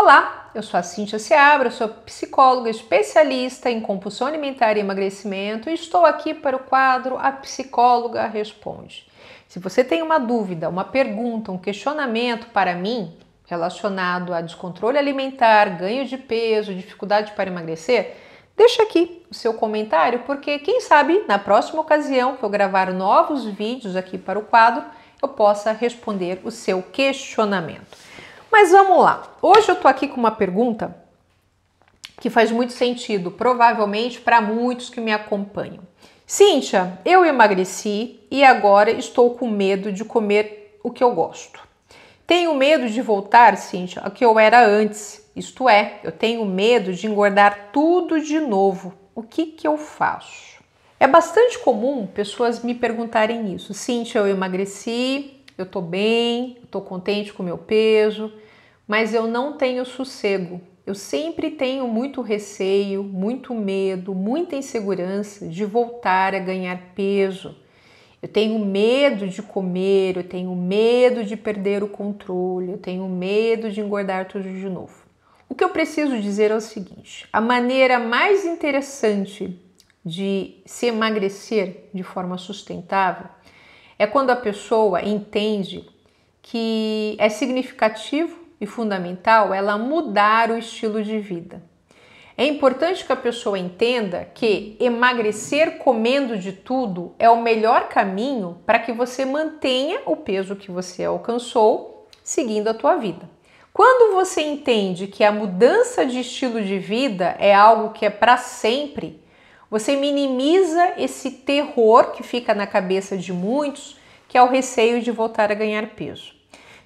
Olá, eu sou a Cíntia Seabra, sou psicóloga especialista em compulsão alimentar e emagrecimento e estou aqui para o quadro A Psicóloga Responde. Se você tem uma dúvida, uma pergunta, um questionamento para mim relacionado a descontrole alimentar, ganho de peso, dificuldade para emagrecer, deixa aqui o seu comentário, porque quem sabe na próxima ocasião que eu gravar novos vídeos aqui para o quadro, eu possa responder o seu questionamento. Mas vamos lá. Hoje eu tô aqui com uma pergunta que faz muito sentido, provavelmente para muitos que me acompanham. Cíntia, eu emagreci e agora estou com medo de comer o que eu gosto. Tenho medo de voltar, Cíntia, ao que eu era antes. Isto é, eu tenho medo de engordar tudo de novo. O que, que eu faço? É bastante comum pessoas me perguntarem isso. Cíntia, eu emagreci, eu tô bem, tô contente com o meu peso, mas eu não tenho sossego. Eu sempre tenho muito receio, muito medo, muita insegurança de voltar a ganhar peso. Eu tenho medo de comer, eu tenho medo de perder o controle, eu tenho medo de engordar tudo de novo. O que eu preciso dizer é o seguinte: a maneira mais interessante de se emagrecer de forma sustentável é quando a pessoa entende que é significativo e fundamental ela mudar o estilo de vida. É importante que a pessoa entenda que emagrecer comendo de tudo é o melhor caminho para que você mantenha o peso que você alcançou seguindo a tua vida. Quando você entende que a mudança de estilo de vida é algo que é para sempre, você minimiza esse terror que fica na cabeça de muitos, que é o receio de voltar a ganhar peso.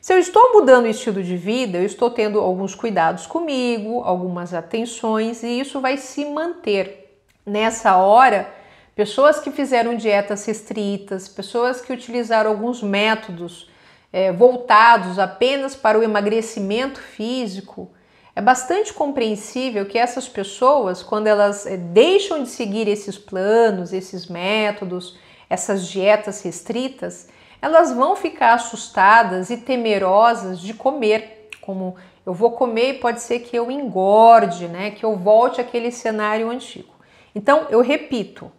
Se eu estou mudando o estilo de vida, eu estou tendo alguns cuidados comigo, algumas atenções e isso vai se manter. Nessa hora, pessoas que fizeram dietas restritas, pessoas que utilizaram alguns métodos é, voltados apenas para o emagrecimento físico, é bastante compreensível que essas pessoas, quando elas eh, deixam de seguir esses planos, esses métodos, essas dietas restritas, elas vão ficar assustadas e temerosas de comer, como eu vou comer e pode ser que eu engorde, né? Que eu volte àquele cenário antigo. Então, eu repito,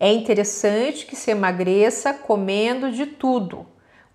é interessante que se emagreça comendo de tudo,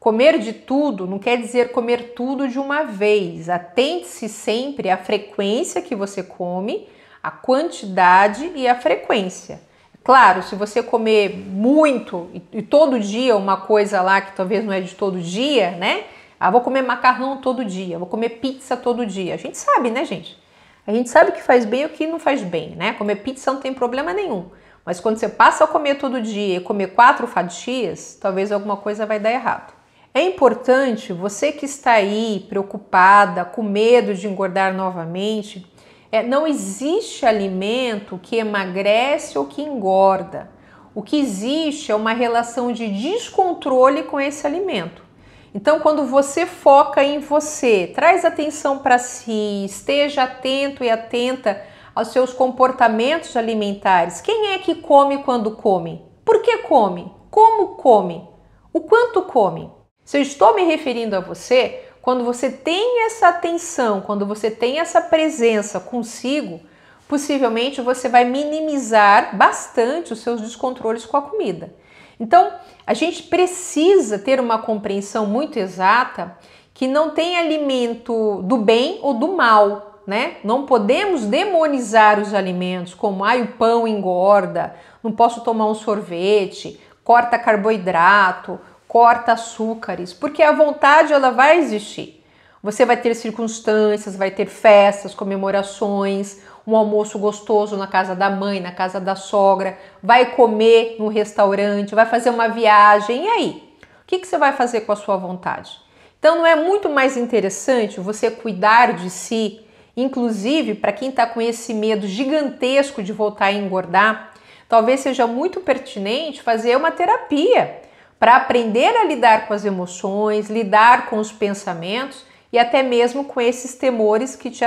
Comer de tudo não quer dizer comer tudo de uma vez. Atente-se sempre à frequência que você come, à quantidade e à frequência. Claro, se você comer muito e, todo dia uma coisa lá que talvez não é de todo dia, né? Ah, vou comer macarrão todo dia, vou comer pizza todo dia. A gente sabe, né, gente? A gente sabe o que faz bem e o que não faz bem, né? Comer pizza não tem problema nenhum. Mas quando você passa a comer todo dia e comer quatro fatias, talvez alguma coisa vai dar errado. É importante você que está aí preocupada, com medo de engordar novamente, é, não existe alimento que emagrece ou que engorda. O que existe é uma relação de descontrole com esse alimento. Então, quando você foca em você, traz atenção para si, esteja atento e atenta aos seus comportamentos alimentares. Quem é que come quando come? Por que come? Como come? O quanto come? Se eu estou me referindo a você, quando você tem essa atenção, quando você tem essa presença consigo, possivelmente você vai minimizar bastante os seus descontroles com a comida. Então, a gente precisa ter uma compreensão muito exata que não tem alimento do bem ou do mal, né? Não podemos demonizar os alimentos, como ah, o pão engorda, não posso tomar um sorvete, corta carboidrato, corta açúcares, porque a vontade ela vai existir. Você vai ter circunstâncias, vai ter festas, comemorações, um almoço gostoso na casa da mãe, na casa da sogra, vai comer no restaurante, vai fazer uma viagem, e aí? O que, que você vai fazer com a sua vontade? Então, não é muito mais interessante você cuidar de si, inclusive para quem está com esse medo gigantesco de voltar a engordar, talvez seja muito pertinente fazer uma terapia para aprender a lidar com as emoções, lidar com os pensamentos e até mesmo com esses temores que te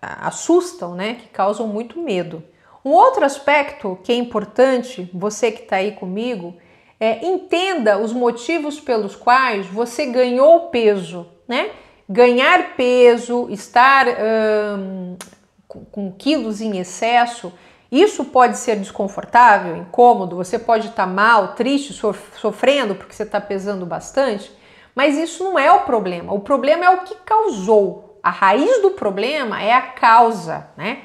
assustam, né? Que causam muito medo. Um outro aspecto que é importante, você que está aí comigo, é entenda os motivos pelos quais você ganhou peso, né? Ganhar peso, estar hum, com, com quilos em excesso isso pode ser desconfortável, incômodo, você pode estar tá mal, triste, sofrendo porque você está pesando bastante, mas isso não é o problema. O problema é o que causou. A raiz do problema é a causa, né?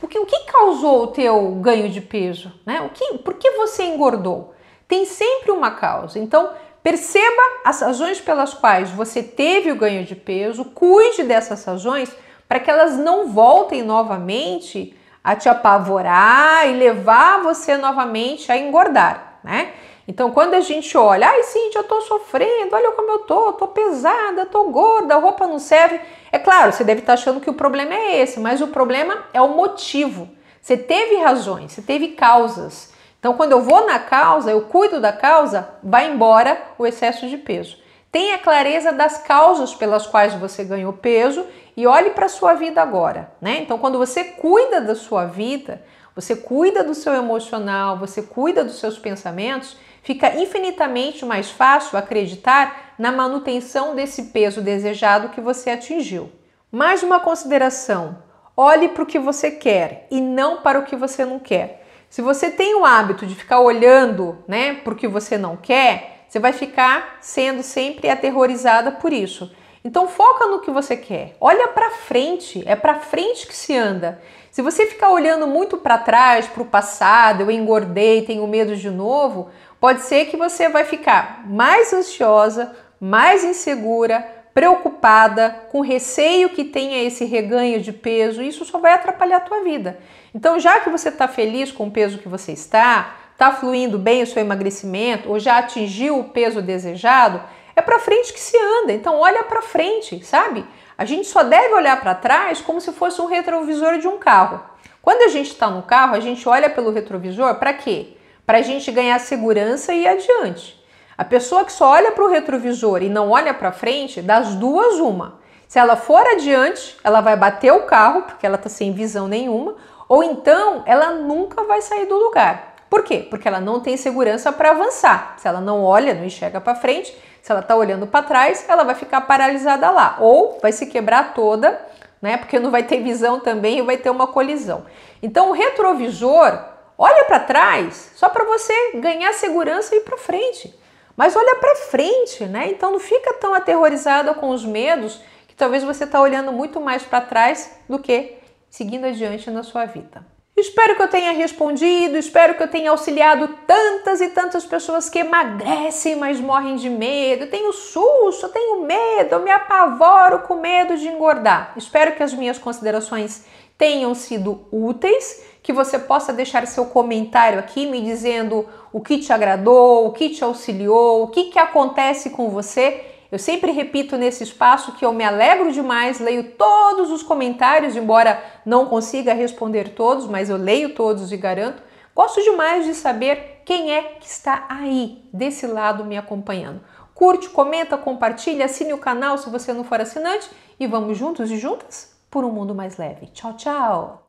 O que, o que causou o teu ganho de peso? Né? O que, por que você engordou? Tem sempre uma causa. Então, perceba as razões pelas quais você teve o ganho de peso, cuide dessas razões para que elas não voltem novamente a te apavorar e levar você novamente a engordar, né? Então, quando a gente olha, ai Cintia, eu tô sofrendo, olha como eu tô, tô pesada, tô gorda, a roupa não serve. É claro, você deve estar tá achando que o problema é esse, mas o problema é o motivo. Você teve razões, você teve causas. Então, quando eu vou na causa, eu cuido da causa, vai embora o excesso de peso. Tenha clareza das causas pelas quais você ganhou peso e olhe para a sua vida agora, né? Então, quando você cuida da sua vida, você cuida do seu emocional, você cuida dos seus pensamentos, fica infinitamente mais fácil acreditar na manutenção desse peso desejado que você atingiu. Mais uma consideração: olhe para o que você quer e não para o que você não quer. Se você tem o hábito de ficar olhando né, para o que você não quer, você vai ficar sendo sempre aterrorizada por isso. Então foca no que você quer. Olha para frente, é para frente que se anda. Se você ficar olhando muito para trás, para o passado, eu engordei, tenho medo de novo, pode ser que você vai ficar mais ansiosa, mais insegura, preocupada, com receio que tenha esse reganho de peso. Isso só vai atrapalhar a tua vida. Então, já que você está feliz com o peso que você está, está fluindo bem o seu emagrecimento ou já atingiu o peso desejado, é para frente que se anda. Então olha para frente, sabe? A gente só deve olhar para trás como se fosse um retrovisor de um carro. Quando a gente está no carro, a gente olha pelo retrovisor para quê? Para a gente ganhar segurança e ir adiante. A pessoa que só olha para o retrovisor e não olha para frente, das duas, uma. Se ela for adiante, ela vai bater o carro, porque ela está sem visão nenhuma, ou então ela nunca vai sair do lugar. Por quê? Porque ela não tem segurança para avançar. Se ela não olha, não enxerga para frente, se ela está olhando para trás, ela vai ficar paralisada lá ou vai se quebrar toda, né? Porque não vai ter visão também e vai ter uma colisão. Então, o retrovisor olha para trás só para você ganhar segurança e ir para frente. Mas olha para frente, né? Então não fica tão aterrorizada com os medos que talvez você está olhando muito mais para trás do que seguindo adiante na sua vida. Espero que eu tenha respondido, espero que eu tenha auxiliado tantas e tantas pessoas que emagrecem, mas morrem de medo. Eu tenho susto, eu tenho medo, eu me apavoro com medo de engordar. Espero que as minhas considerações tenham sido úteis, que você possa deixar seu comentário aqui me dizendo o que te agradou, o que te auxiliou, o que, que acontece com você eu sempre repito nesse espaço que eu me alegro demais, leio todos os comentários, embora não consiga responder todos, mas eu leio todos e garanto. Gosto demais de saber quem é que está aí, desse lado, me acompanhando. Curte, comenta, compartilha, assine o canal se você não for assinante e vamos juntos e juntas por um mundo mais leve. Tchau, tchau!